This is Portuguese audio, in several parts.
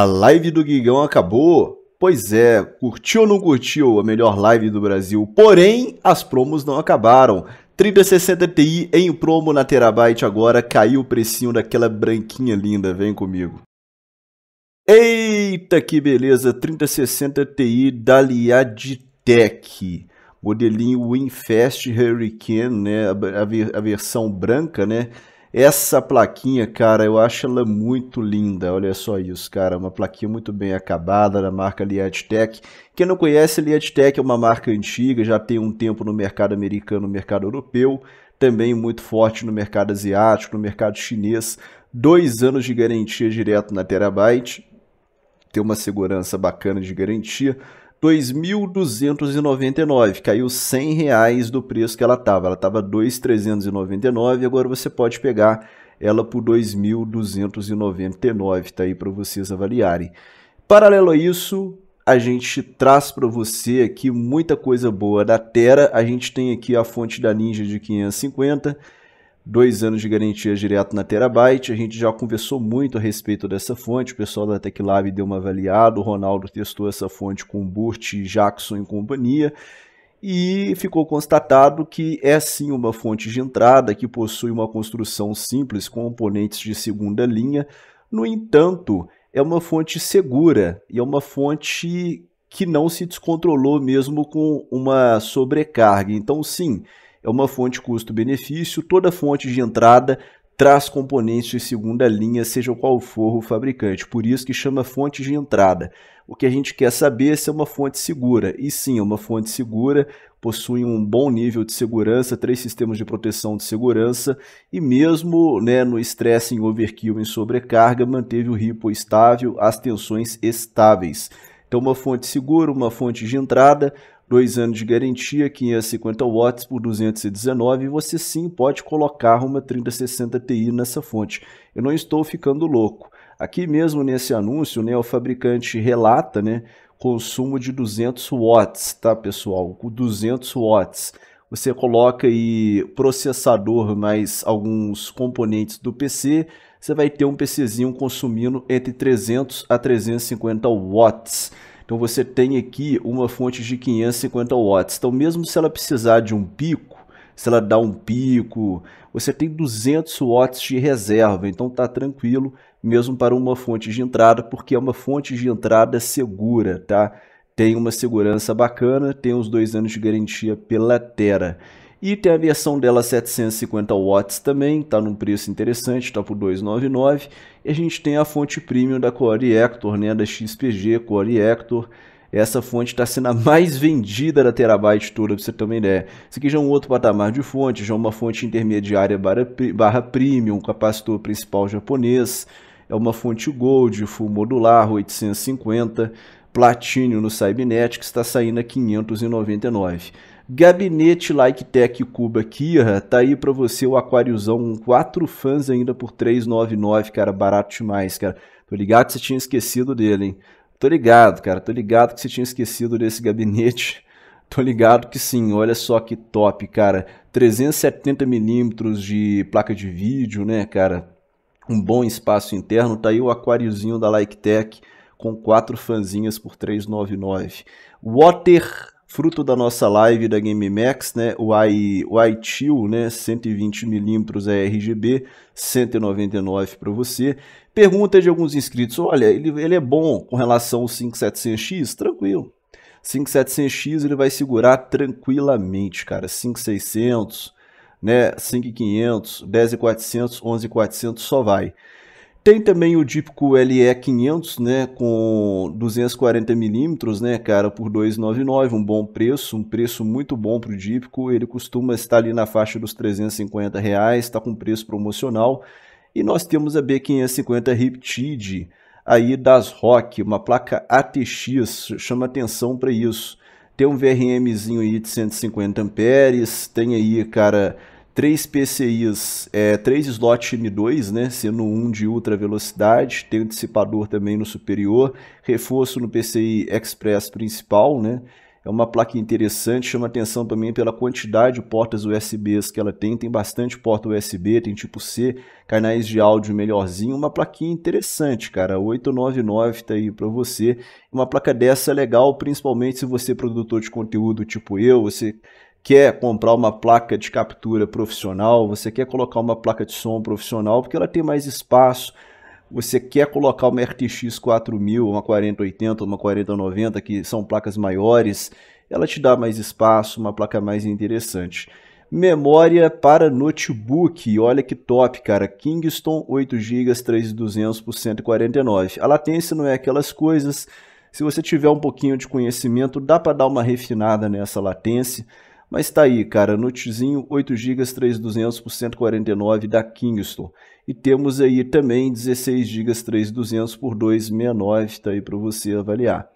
A live do Gigão acabou. Pois é, curtiu ou não curtiu a melhor live do Brasil? Porém, as promos não acabaram. 3060 Ti em promo na Terabyte agora, caiu o precinho daquela branquinha linda, vem comigo. Eita que beleza, 3060 Ti da Liaditec. Modelinho WinFest Hurricane, né, a, a, a versão branca, né? Essa plaquinha, cara, eu acho ela muito linda. Olha só isso, cara. Uma plaquinha muito bem acabada da marca Liadtech. Quem não conhece, Liadtech é uma marca antiga, já tem um tempo no mercado americano, no mercado europeu. Também muito forte no mercado asiático, no mercado chinês. Dois anos de garantia direto na Terabyte. Tem uma segurança bacana de garantia 2.299, caiu 100 reais do preço que ela estava. Ela estava 2.399, agora você pode pegar ela por 2.299, tá aí para vocês avaliarem. Paralelo a isso, a gente traz para você aqui muita coisa boa da Terra. A gente tem aqui a fonte da Ninja de 550, dois anos de garantia direto na Terabyte. A gente já conversou muito a respeito dessa fonte, o pessoal da TecLab deu uma avaliada, o Ronaldo testou essa fonte com Burt, Jackson e companhia, e ficou constatado que é sim uma fonte de entrada que possui uma construção simples com componentes de segunda linha. No entanto, é uma fonte segura e é uma fonte que não se descontrolou mesmo com uma sobrecarga. Então, sim, é uma fonte custo-benefício, toda fonte de entrada traz componentes de segunda linha, seja qual for o fabricante. Por isso que chama fonte de entrada. O que a gente quer saber é se é uma fonte segura. E sim, é uma fonte segura, possui um bom nível de segurança, três sistemas de proteção de segurança e mesmo né, no estresse em overkill, em sobrecarga, manteve o ripo estável, as tensões estáveis. Então, uma fonte segura, uma fonte de entrada, dois anos de garantia, 550 watts por 219, você sim pode colocar uma 3060 Ti nessa fonte. Eu não estou ficando louco. Aqui mesmo nesse anúncio, né, o fabricante relata né, consumo de 200 watts, tá pessoal? Com 200 watts. Você coloca aí processador mais alguns componentes do PC, você vai ter um PCzinho consumindo entre 300 a 350 watts. Então você tem aqui uma fonte de 550 watts. Então mesmo se ela precisar de um pico, se ela dá um pico, você tem 200 watts de reserva, então tá tranquilo mesmo para uma fonte de entrada, porque é uma fonte de entrada segura, tá? Tem uma segurança bacana, tem uns dois anos de garantia pela Terra. E tem a versão dela 750 watts também, está num preço interessante, está por 299. E a gente tem a fonte premium da Core Hector, né, da XPG Core Hector. Essa fonte está sendo a mais vendida da Terabyte toda, para você ter uma ideia. Isso aqui já é um outro patamar de fonte, já é uma fonte intermediária barra, barra premium, capacitor principal japonês. É uma fonte Gold, full modular, 850. Platinum no Cybernetics está saindo a 599. Gabinete Like Tech Cuba Kira, tá aí para você o com quatro fãs ainda por 399, cara, barato demais, cara. Tô ligado que você tinha esquecido dele, hein? Tô ligado, cara, tô ligado que você tinha esquecido desse gabinete. Tô ligado que sim, olha só que top, cara. 370 milímetros de placa de vídeo, né, cara? Um bom espaço interno, tá aí o Aquariozinho da Like Tech com quatro fanzinhas por 399. Water fruto da nossa live da GameMax, né, o i iTil, né, 120 mm é RGB, 199 para você. Pergunta de alguns inscritos, olha, ele, ele é bom com relação ao 5700X? Tranquilo. 5700X ele vai segurar tranquilamente, cara. 5600, né, 5500, 10400, 11400 só vai. Tem também o típico LE500, né, com 240mm, né, cara, por 299, um bom preço, um preço muito bom para o dípico, ele costuma estar ali na faixa dos 350 reais, está com preço promocional, e nós temos a B550 Riptide, aí das Rock, uma placa ATX, chama atenção para isso. Tem um VRMzinho aí de 150 amperes, tem aí, cara, três PCIs, é, três slots M2, né, sendo um de ultra velocidade, tem um dissipador também no superior, reforço no PCI Express principal, né, é uma placa interessante, chama atenção também pela quantidade de portas USBs que ela tem, tem bastante porta USB, tem tipo C, canais de áudio melhorzinho, uma plaquinha interessante, cara, 899 tá aí para você. Uma placa dessa é legal, principalmente se você é produtor de conteúdo tipo eu, você quer comprar uma placa de captura profissional, você quer colocar uma placa de som profissional, porque ela tem mais espaço. Você quer colocar uma RTX 4000, uma 4080, uma 4090, que são placas maiores, ela te dá mais espaço, uma placa mais interessante. Memória para notebook, olha que top, cara. Kingston 8 GB 3200 por 149. A latência não é aquelas coisas. Se você tiver um pouquinho de conhecimento, dá para dar uma refinada nessa latência. Mas tá aí, cara, notezinho 8 GB 3200 por 149 da Kingston. E temos aí também 16 GB 3200 por 269, tá aí para você avaliar.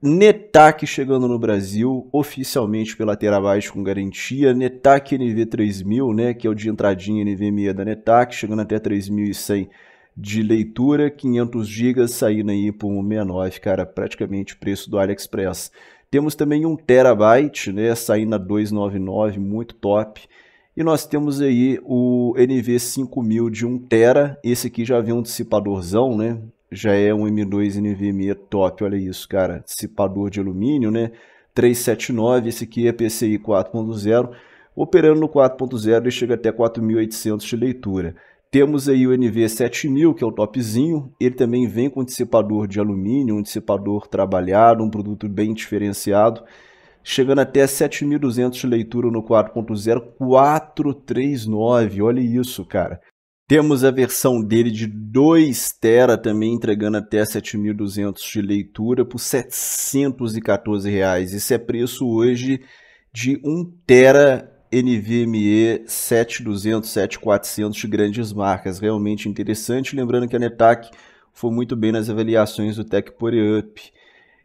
Netac chegando no Brasil, oficialmente pela Terabyte com garantia, Netac NV3000, né, que é o de entradinha NVMe da Netac, chegando até 3100 de leitura, 500 GB saindo aí por 169, cara, praticamente preço do AliExpress. Temos também um terabyte, né, saindo a 299, muito top. E nós temos aí o NV5000 de 1 tera. Esse aqui já vem um dissipadorzão, né? Já é um M2 NVMe top, olha isso, cara. Dissipador de alumínio, né? 379, esse aqui é PCI 4.0. Operando no 4.0, ele chega até 4.800 de leitura. Temos aí o NV7000, que é o topzinho, ele também vem com dissipador de alumínio, um dissipador trabalhado, um produto bem diferenciado, chegando até 7200 de leitura no 4.0, 439, olha isso, cara. Temos a versão dele de 2 tera também entregando até 7.200 de leitura por R$ 714. Reais. Isso é preço hoje de 1 tera NVMe 7200, 7400 de grandes marcas, realmente interessante. Lembrando que a NETAC foi muito bem nas avaliações do Tech Power Up.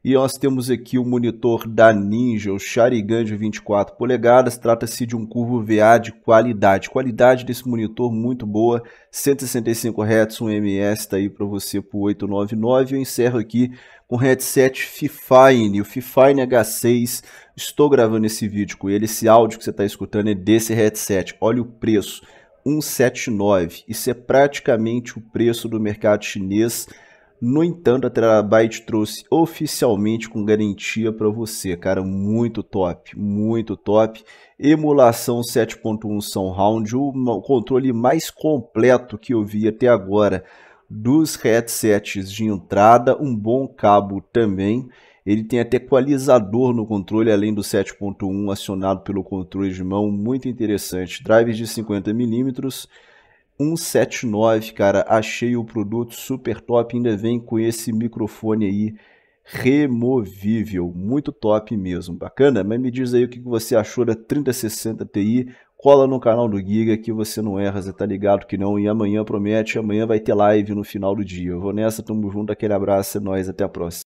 E nós temos aqui o monitor da Ninja, o Sharigan de 24 polegadas. Trata-se de um curvo VA de qualidade. Qualidade desse monitor muito boa, 165 Hz, um ms está aí para você por 899. Eu encerro aqui com o headset Fifine, o Fifine H6. Estou gravando esse vídeo com ele, esse áudio que você está escutando é desse headset. Olha o preço, 179. Isso é praticamente o preço do mercado chinês no entanto, a Terabyte trouxe oficialmente com garantia para você, cara, muito top, muito top. Emulação 7.1 Soundhound, o controle mais completo que eu vi até agora dos headsets de entrada, um bom cabo também. Ele tem até equalizador no controle, além do 7.1 acionado pelo controle de mão, muito interessante. Drives de 50 milímetros 179, cara. Achei o produto super top. Ainda vem com esse microfone aí removível. Muito top mesmo. Bacana? Mas me diz aí o que você achou da 3060 Ti. Cola no canal do Giga que você não erra, você tá ligado que não. E amanhã promete, amanhã vai ter live no final do dia. Eu vou nessa, tamo junto, aquele abraço, é nóis, até a próxima.